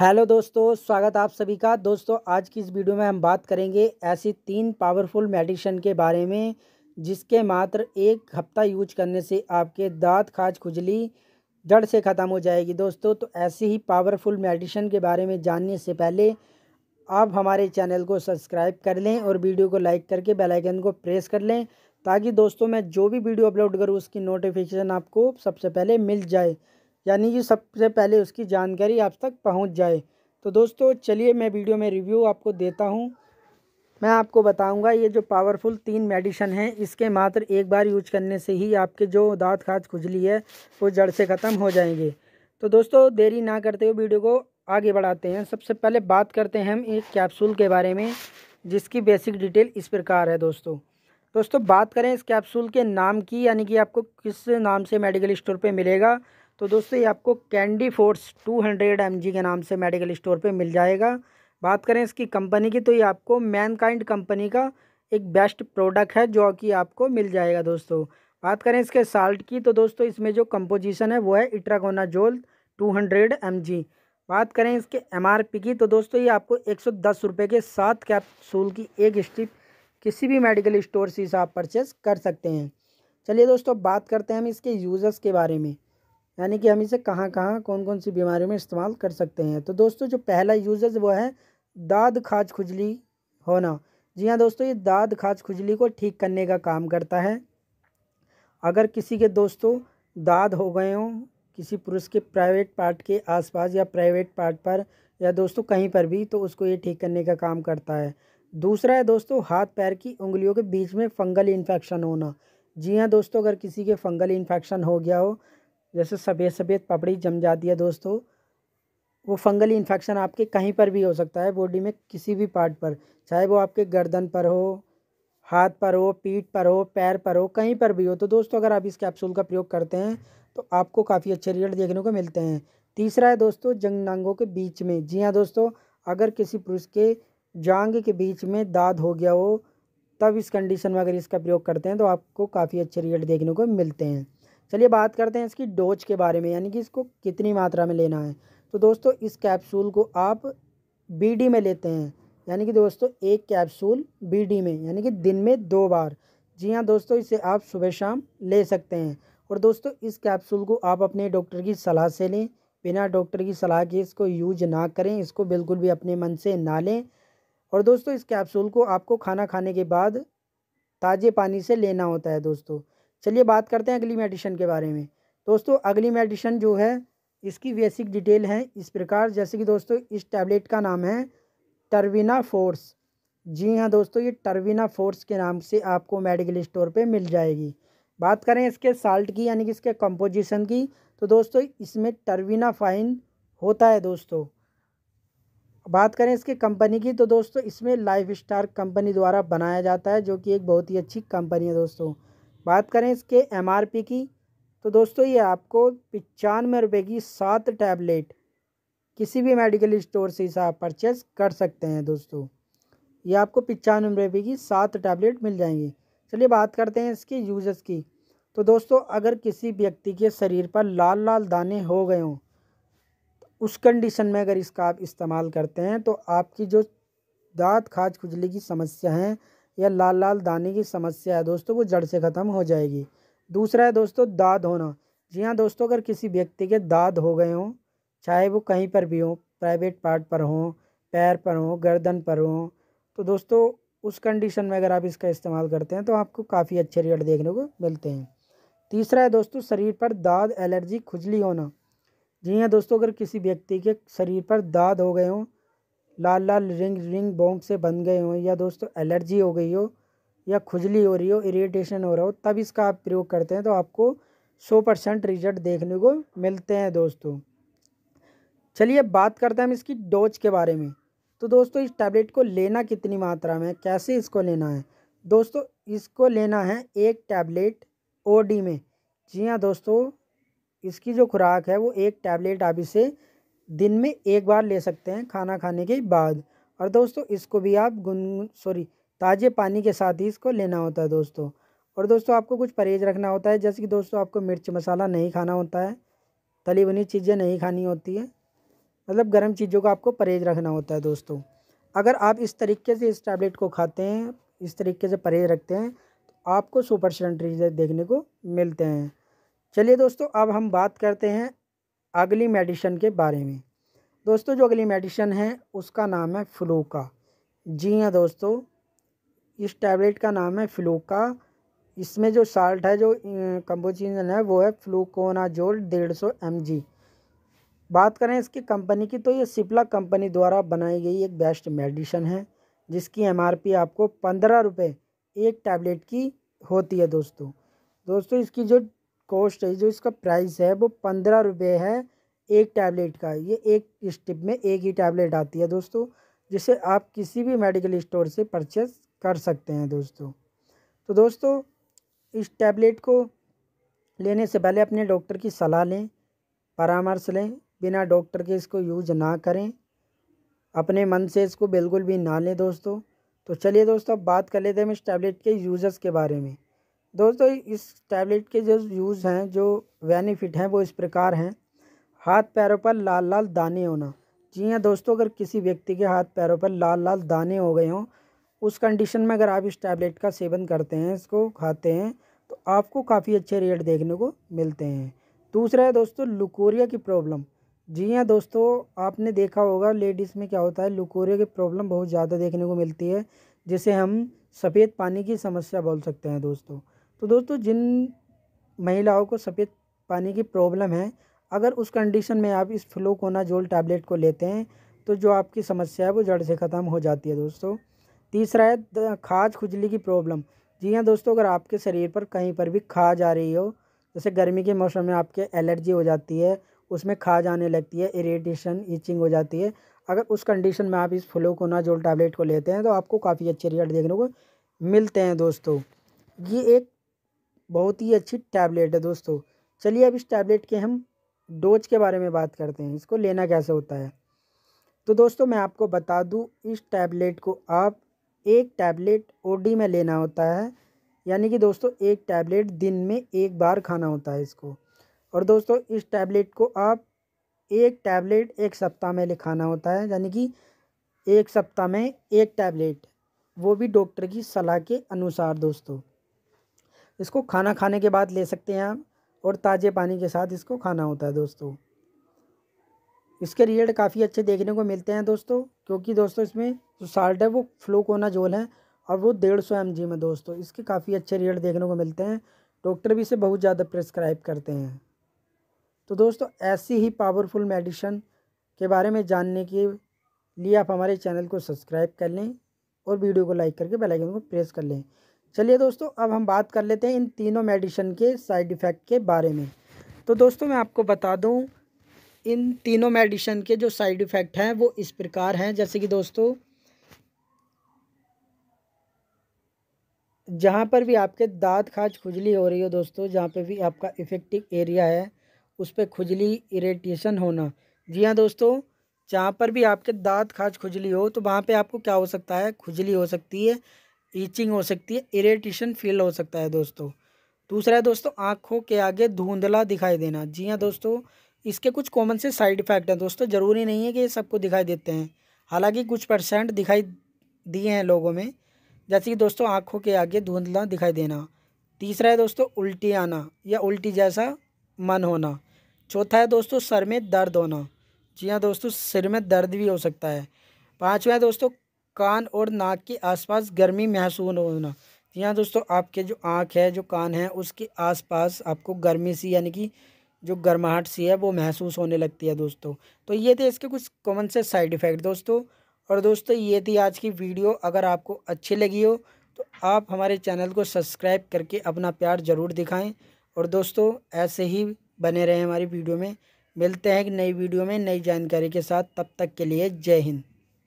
hello दोस्तों स्वागत आप सभी का दोस्तों आज की इस वीडियो में हम बात करेंगे ऐसी तीन पावरफुल मेडिसिन के बारे में जिसके मात्र एक हफ्ता यूज करने से आपके दांत खाज खुजली जड़ से ख़त्म हो जाएगी दोस्तों तो ऐसी ही पावरफुल मेडिसिन के बारे में जानने से पहले आप हमारे चैनल को सब्सक्राइब कर लें और वीडियो को लाइक करके बेलाइकन को प्रेस कर लें ताकि दोस्तों मैं जो भी वीडियो अपलोड करूँ उसकी नोटिफिकेशन आपको सबसे पहले मिल जाए यानी कि सबसे पहले उसकी जानकारी आप तक पहुंच जाए तो दोस्तों चलिए मैं वीडियो में रिव्यू आपको देता हूं मैं आपको बताऊंगा ये जो पावरफुल तीन मेडिसन है इसके मात्र एक बार यूज करने से ही आपके जो दांत खाज खुजली है वो जड़ से ख़त्म हो जाएंगे तो दोस्तों देरी ना करते हुए वीडियो को आगे बढ़ाते हैं सबसे पहले बात करते हैं हम एक कैप्सूल के बारे में जिसकी बेसिक डिटेल इस प्रकार है दोस्तों दोस्तों बात करें इस कैप्सूल के नाम की यानी कि आपको किस नाम से मेडिकल स्टोर पे मिलेगा तो दोस्तों ये आपको Candiforce two hundred M G के नाम से मेडिकल स्टोर पे मिल जाएगा बात करें इसकी कंपनी की तो ये आपको मैनकाइंड कंपनी का एक बेस्ट प्रोडक्ट है जो कि आपको मिल जाएगा दोस्तों बात करें इसके साल्ट की तो दोस्तों इसमें जो कंपोजिशन है वो है इट्रागोना जोल टू हंड्रेड एम जी बात करें इसके एम आर पी की तो दोस्तों ये आपको एक सौ दस रुपये के सात कैप्सूल की एक स्ट्रिप किसी भी मेडिकल स्टोर से आप परचेस कर सकते हैं चलिए दोस्तों बात करते हैं हम इसके यूज़र्स के बारे में यानी कि हम इसे कहाँ कहाँ कौन कौन सी बीमारियों में इस्तेमाल कर सकते हैं तो दोस्तों जो पहला यूजेज वो है दाद खाज खुजली होना जी हाँ दोस्तों ये दाद खाज खुजली को ठीक करने का काम करता है अगर किसी के दोस्तों दाद हो गए हों किसी पुरुष के प्राइवेट पार्ट के आसपास या प्राइवेट पार्ट पर या दोस्तों कहीं पर भी तो उसको ये ठीक करने का काम करता है दूसरा है दोस्तों हाथ पैर की उंगलियों के बीच में फंगल इन्फेक्शन होना जी हाँ दोस्तों अगर किसी के फंगल इन्फेक्शन हो गया हो जैसे सफ़ेद सफ़ेद पपड़ी जम जाती है दोस्तों वो फंगल इन्फेक्शन आपके कहीं पर भी हो सकता है बॉडी में किसी भी पार्ट पर चाहे वो आपके गर्दन पर हो हाथ पर हो पीठ पर हो पैर पर हो कहीं पर भी हो तो दोस्तों अगर आप इस कैप्सूल का प्रयोग करते हैं तो आपको काफ़ी अच्छे रिजल्ट देखने को मिलते हैं तीसरा है दोस्तों जंगनांगों के बीच में जी हाँ दोस्तों अगर किसी पुरुष के जांग के बीच में दाद हो गया हो तब इस कंडीशन में अगर इसका प्रयोग करते हैं तो आपको काफ़ी अच्छे रिजल्ट देखने को मिलते हैं चलिए बात करते हैं इसकी डोज के बारे में यानी कि इसको कितनी मात्रा में लेना है तो दोस्तों इस कैप्सूल को आप बीडी में लेते हैं यानी कि दोस्तों एक कैप्सूल बीडी में यानी कि दिन में दो बार जी हाँ दोस्तों इसे आप सुबह शाम ले सकते हैं और दोस्तों इस कैप्सूल को आप अपने डॉक्टर की सलाह से लें बिना डॉक्टर की सलाह के इसको यूज ना करें इसको बिल्कुल भी अपने मन से ना लें और दोस्तों इस कैप्सूल को आपको खाना खाने के बाद ताज़े पानी से लेना होता है दोस्तों चलिए बात करते हैं अगली मेडिशन के बारे में दोस्तों अगली मेडिशन जो है इसकी बेसिक डिटेल है इस प्रकार जैसे कि दोस्तों इस टैबलेट का नाम है टर्विना फोर्स जी हाँ दोस्तों ये टर्विना फोर्स के नाम से आपको मेडिकल स्टोर पे मिल जाएगी बात करें इसके साल्ट की यानी कि इसके कंपोजिशन की तो दोस्तों इसमें टर्विना फाइन होता है दोस्तों बात करें इसके कंपनी की तो दोस्तों इसमें लाइफ स्टार कंपनी द्वारा बनाया जाता है जो कि एक बहुत ही अच्छी कंपनी है दोस्तों बात करें इसके एमआरपी की तो दोस्तों ये आपको पचानवे रुपये की सात टैबलेट किसी भी मेडिकल स्टोर से इसे आप परचेज़ कर सकते हैं दोस्तों ये आपको पचानवे रुपये की सात टैबलेट मिल जाएंगी चलिए बात करते हैं इसके यूजेस की तो दोस्तों अगर किसी व्यक्ति के शरीर पर लाल लाल दाने हो गए हों तो उस कंडीशन में अगर इसका आप इस्तेमाल करते हैं तो आपकी जो दांत खाज खुजली की समस्या है या लाल लाल दाने की समस्या है दोस्तों वो जड़ से ख़त्म हो जाएगी दूसरा है दोस्तों दाद होना जी हाँ दोस्तों अगर किसी व्यक्ति के दाद हो गए हों चाहे वो कहीं पर भी हों प्राइवेट पार्ट पर हों पैर पर हों गर्दन पर हों तो दोस्तों उस कंडीशन में अगर आप इसका इस्तेमाल करते हैं तो आपको काफ़ी अच्छे रिजल्ट देखने को मिलते हैं तीसरा है दोस्तों शरीर पर दाद एलर्जी खुजली होना जी हाँ दोस्तों अगर किसी व्यक्ति के शरीर पर दाद हो गए हों लाल लाल रिंग रिंग बोंग से बन गए हों या दोस्तों एलर्जी हो गई हो या खुजली हो रही हो इरीटेशन हो रहा हो तब इसका आप प्रयोग करते हैं तो आपको सौ परसेंट रिजल्ट देखने को मिलते हैं दोस्तों चलिए बात करते हैं हम इसकी डोज के बारे में तो दोस्तों इस टैबलेट को लेना कितनी मात्रा में कैसे इसको लेना है दोस्तों इसको लेना है एक टैबलेट ओ में जी हाँ दोस्तों इसकी जो खुराक है वो एक टैबलेट आप इसे दिन में एक बार ले सकते हैं खाना खाने के बाद और दोस्तों इसको भी आप गुनगुन सॉरी ताज़े पानी के साथ ही इसको लेना होता है दोस्तों और दोस्तों आपको कुछ परहेज रखना होता है जैसे कि दोस्तों आपको मिर्च मसाला नहीं खाना होता है तली बनी चीज़ें नहीं खानी होती है मतलब गर्म चीज़ों का आपको परहेज रखना होता है दोस्तों अगर आप इस तरीके से इस टैबलेट को खाते हैं इस तरीके से परहेज रखते हैं तो आपको सुपर रिजल्ट देखने को मिलते हैं चलिए दोस्तों अब हम बात करते हैं अगली मेडिशन के बारे में दोस्तों जो अगली मेडिसन है उसका नाम है फ्लोका जी हाँ दोस्तों इस टैबलेट का नाम है फ्लोका इसमें जो साल्ट है जो कम्पोजिशन है वो है फ्लूकोनाजोल डेढ़ सौ एम जी बात करें इसकी कंपनी की तो ये सिप्ला कंपनी द्वारा बनाई गई एक बेस्ट मेडिसन है जिसकी एमआरपी आपको पंद्रह रुपये एक टैबलेट की होती है दोस्तों दोस्तों इसकी जो कॉस्ट है जो इसका प्राइस है वो पंद्रह रुपये है एक टैबलेट का ये एक स्टिप में एक ही टैबलेट आती है दोस्तों जिसे आप किसी भी मेडिकल स्टोर से परचेज कर सकते हैं दोस्तों तो दोस्तों इस टैबलेट को लेने से पहले अपने डॉक्टर की सलाह लें परामर्श लें बिना डॉक्टर के इसको यूज ना करें अपने मन से इसको बिल्कुल भी ना लें दोस्तों तो चलिए दोस्तों अब बात कर लेते हैं इस टैबलेट के यूज़र्स के बारे में दोस्तों इस टैबलेट के जो यूज़ हैं जो बेनिफिट हैं वो इस प्रकार हैं हाथ पैरों पर लाल लाल दाने होना जी हाँ दोस्तों अगर किसी व्यक्ति के हाथ पैरों पर लाल लाल दाने हो गए हों उस कंडीशन में अगर आप इस टैबलेट का सेवन करते हैं इसको खाते हैं तो आपको काफ़ी अच्छे रेट देखने को मिलते हैं दूसरा है दोस्तों लुकोरिया की प्रॉब्लम जी हाँ दोस्तों आपने देखा होगा लेडीज़ में क्या होता है लुकोरिया की प्रॉब्लम बहुत ज़्यादा देखने को मिलती है जिसे हम सफ़ेद पानी की समस्या बोल सकते हैं दोस्तों तो दोस्तों जिन महिलाओं को सफ़ेद पानी की प्रॉब्लम है अगर उस कंडीशन में आप इस फ्लो कोना जोल टैबलेट को लेते हैं तो जो आपकी समस्या है वो जड़ से ख़त्म हो जाती है दोस्तों तीसरा है खाज खुजली की प्रॉब्लम जी हाँ दोस्तों अगर आपके शरीर पर कहीं पर भी खाज आ रही हो जैसे गर्मी के मौसम में आपके एलर्जी हो जाती है उसमें खाज आने लगती है इरीटेशन ईचिंग हो जाती है अगर उस कंडीशन में आप इस फ्लो को ना जोल टैबलेट को लेते हैं तो आपको काफ़ी अच्छे रिजल्ट देखने को मिलते हैं दोस्तों ये एक बहुत ही अच्छी टैबलेट है दोस्तों चलिए अब इस टैबलेट के हम डोज के बारे में बात करते हैं इसको लेना कैसे होता है तो दोस्तों मैं आपको बता दूं इस टैबलेट को आप एक टैबलेट ओडी में लेना होता है यानी कि दोस्तों एक टैबलेट दिन में एक बार खाना होता है इसको और दोस्तों इस टैबलेट को आप एक टैबलेट एक सप्ताह में खाना होता है यानी कि एक सप्ताह में एक टैबलेट वो भी डॉक्टर की सलाह के अनुसार दोस्तों इसको खाना खाने के बाद ले सकते हैं आप और ताज़े पानी के साथ इसको खाना होता है दोस्तों इसके रिजल्ट काफ़ी अच्छे देखने को मिलते हैं दोस्तों क्योंकि दोस्तों इसमें जो साल्ट है वो कोना जोल है और वो डेढ़ सौ एम जी में दोस्तों इसके काफ़ी अच्छे रिजल्ट देखने को मिलते हैं डॉक्टर भी इसे बहुत ज़्यादा प्रेस्क्राइब करते हैं तो दोस्तों ऐसी ही पावरफुल मेडिसन के बारे में जानने के लिए आप हमारे चैनल को सब्सक्राइब कर लें और वीडियो को लाइक करके बेल आइकन को प्रेस कर लें चलिए दोस्तों अब हम बात कर लेते हैं इन तीनों मेडिसिन के साइड इफ़ेक्ट के बारे में तो दोस्तों मैं आपको बता दूं इन तीनों मेडिसिन के जो साइड इफ़ेक्ट हैं वो इस प्रकार हैं जैसे कि दोस्तों जहाँ पर भी आपके दांत खाज खुजली हो रही हो दोस्तों जहाँ पे भी आपका इफेक्टिव एरिया है उस पर खुजली इरेटेशन होना जी हाँ दोस्तों जहाँ पर भी आपके दांत खाज खुजली हो तो वहाँ पे आपको क्या हो सकता है खुजली हो सकती है ईचिंग हो सकती है इरेटेशन फील हो सकता है दोस्तों दूसरा है दोस्तों आँखों के आगे धुंधला दिखाई देना जी हाँ दोस्तों इसके कुछ कॉमन से साइड इफेक्ट हैं दोस्तों ज़रूरी नहीं है कि ये सबको दिखाई देते हैं हालांकि कुछ परसेंट दिखाई दिए हैं लोगों में जैसे कि दोस्तों आँखों के आगे धुंधला दिखाई देना तीसरा है दोस्तों उल्टी आना या उल्टी जैसा मन होना चौथा है दोस्तों सर में दर्द होना जी हाँ दोस्तों सिर में दर्द भी हो सकता है पाँचवा है दोस्तों कान और नाक के आसपास गर्मी महसूस होना यहाँ दोस्तों आपके जो आँख है जो कान है उसके आसपास आपको गर्मी सी यानी कि जो गर्माहट सी है वो महसूस होने लगती है दोस्तों तो ये थे इसके कुछ कॉमन से साइड इफ़ेक्ट दोस्तों और दोस्तों ये थी आज की वीडियो अगर आपको अच्छी लगी हो तो आप हमारे चैनल को सब्सक्राइब करके अपना प्यार ज़रूर दिखाएं और दोस्तों ऐसे ही बने रहें हमारी वीडियो में मिलते हैं एक नई वीडियो में नई जानकारी के साथ तब तक के लिए जय हिंद